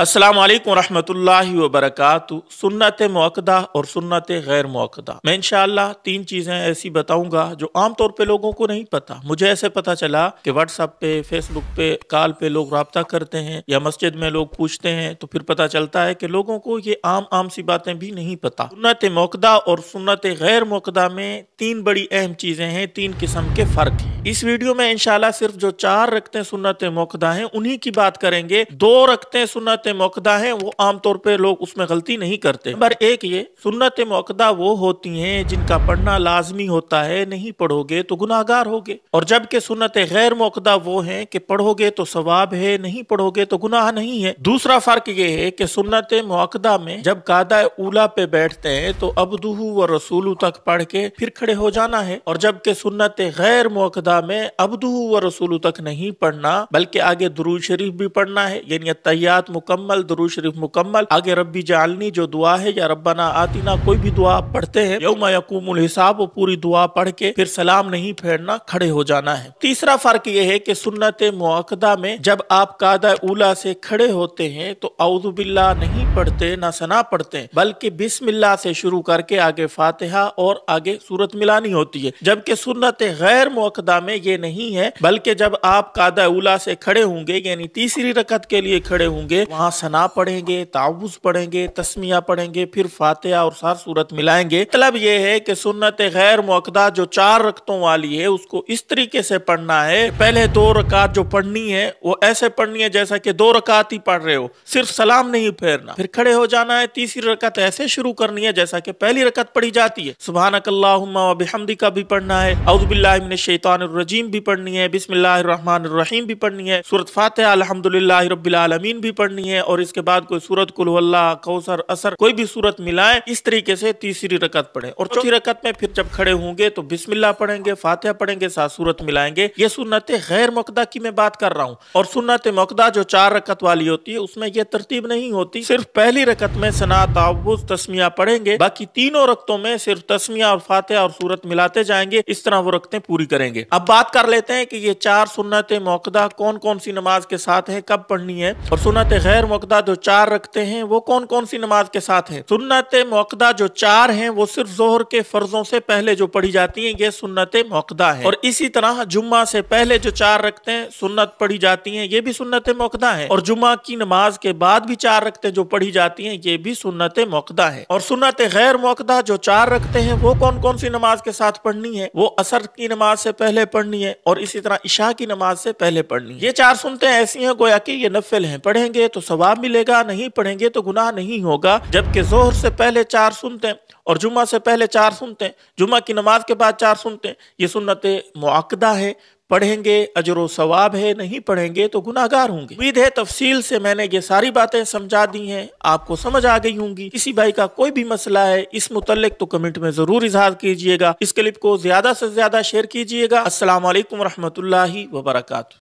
असलकम वरहमल वबरक सुन्नत मौकदा और सुन्नत गैर मौकदा मैं इनशाला तीन चीज़ें ऐसी बताऊंगा जो आमतौर पे लोगों को नहीं पता मुझे ऐसे पता चला कि व्हाट्सअप पे फेसबुक पे कॉल पे लोग रबता करते हैं या मस्जिद में लोग पूछते हैं तो फिर पता चलता है कि लोगों को ये आम आम सी बातें भी नहीं पता सुन्नत मौकदा और सुन्नत गैर मौकदा में तीन बड़ी अहम चीज़ें हैं तीन किस्म के फ़र्क है इस वीडियो में इनशाला सिर्फ जो चार रखते सुन्नत मौकदा है उन्ही की बात करेंगे दो रखते सुन्नत मौकदा हैं वो आमतौर पर लोग उसमें गलती नहीं करते नंबर एक ये सुन्नत मौकदा वो होती हैं जिनका पढ़ना लाजमी होता है नहीं पढ़ोगे तो गुनागार होगे और जबकि सुन्नत गैर मौकदा वो हैं कि पढ़ोगे तो सवाब है नहीं पढ़ोगे तो गुनाह नहीं है दूसरा फर्क ये है कि सुन्नत मौकदा में जब कादा ऊला पे बैठते हैं तो अबदूहू व रसूलू तक पढ़ के फिर खड़े हो जाना है और जबकि सुन्नत गैर मौकदा में अबदूहू व रसूलू तक नहीं पढ़ना बल्कि आगे दरूज शरीफ भी पढ़ना है यानी तैयार मुक मुकम्मल दरू शरीफ मुकम्मल आगे रब्बी जालनी जो दुआ है या रब्बाना आतीना कोई भी दुआ पढ़ते हैं यौम यकूम हिसाब पूरी दुआ पढ़ के फिर सलाम नहीं फेरना खड़े हो जाना है तीसरा फर्क यह है की सुन्नत मुआकदा में जब आप कादा उला से खड़े होते हैं तो अउदुबिल्ला नहीं पढ़ते ना सना पढ़ते बल्कि बिस्मिल्ला से शुरू करके आगे फातिहा और आगे सूरत मिलानी होती है जबकि सुन्नत गैर मुकदा में ये नहीं है बल्कि जब आप कादा उला से खड़े होंगे यानी तीसरी रकत के लिए खड़े होंगे सना पढ़ेंगे ताउस पढ़ेंगे तस्मिया पढ़ेंगे फिर फातिहा और सार सूरत मिलाएंगे मतलब ये है कि सुन्नत गैर मौकदा जो चार रकतों वाली है उसको इस तरीके से पढ़ना है पहले दो रकात जो पढ़नी है वो ऐसे पढ़नी है जैसा कि दो रकात ही पढ़ रहे हो सिर्फ सलाम नहीं फेरना फिर खड़े हो जाना है तीसरी रकत ऐसे शुरू करनी है जैसा कि पहली रकत पढ़ी जाती है सुबह नकल्लाहमदी का भी पढ़ना है अउदबिल्लामिन शैतानरजीम भी पढ़नी है बिसमिल्लाम भी पढ़नी है सूरत फातह भी पढ़नी है है और इसके बाद कोई सूरत कुल्ला कौसर असर कोई भी सूरत मिलाए इस तरीके से तीसरी रकत पढ़े और चौथी रकत में फिर जब खड़े होंगे तो बिस्मिल्ला पढ़ेंगे फातिहा पढ़ेंगे साथ सूरत मिलाएंगे ये सुनत गैर मकदा की मैं बात कर रहा हूँ और सुनत मकदा जो चार रकत वाली होती है उसमें यह तरतीब नहीं होती सिर्फ पहली रकत में सना ताबुज तस्मिया पढ़ेंगे बाकी तीनों रकतों में सिर्फ तस्मिया और फातह और सूरत मिलाते जाएंगे इस तरह वो रकतें पूरी करेंगे अब बात कर लेते हैं कि ये चार सुनत मौकदा कौन कौन सी नमाज के साथ है कब पढ़नी है और सुनत गैर गैर मकदा जो चार रखते हैं वो कौन कौन सी नमाज के साथ है सुन्नत मकदा जो चार हैं वो सिर्फ जोहर के फर्जों से पहले जो पढ़ी जाती हैं ये सुन्नत मकदा है और इसी तरह जुम्मा से पहले जो चार रखते हैं सुन्नत पढ़ी जाती हैं ये भी सुन्नत मकदा है और जुम्मा की नमाज के बाद भी चार रखते जो पढ़ी जाती है ये भी सुन्नत मकदा है और सुन्नत गैर मकदा जो चार रखते हैं वो कौन कौन सी नमाज के साथ पढ़नी है वो असर की नमाज से पहले पढ़नी है और इसी तरह ईशा की नमाज से पहले पढ़नी ये चार सुनते हैं ऐसी हैं गोया कि ये नफिल हैं पढ़ेंगे तो सवाब मिलेगा नहीं पढ़ेंगे तो गुनाह नहीं होगा जबकि जोहर से पहले चार सुनते हैं और जुम्मा से पहले चार सुनते हैं जुम्मा की नमाज के बाद चार सुनते हैं ये सुन्नत मुआकदा है पढ़ेंगे अजर सवाब है नहीं पढ़ेंगे तो गुनाहगार होंगे उम्मीद है तफसील से मैंने ये सारी बातें समझा दी हैं आपको समझ आ गई होंगी किसी भाई का कोई भी मसला है इस मुतलक तो कमेंट में जरूर इजहार कीजिएगा इस क्लिप को ज्यादा से ज्यादा शेयर कीजिएगा असलम वरहमत ला वबरकू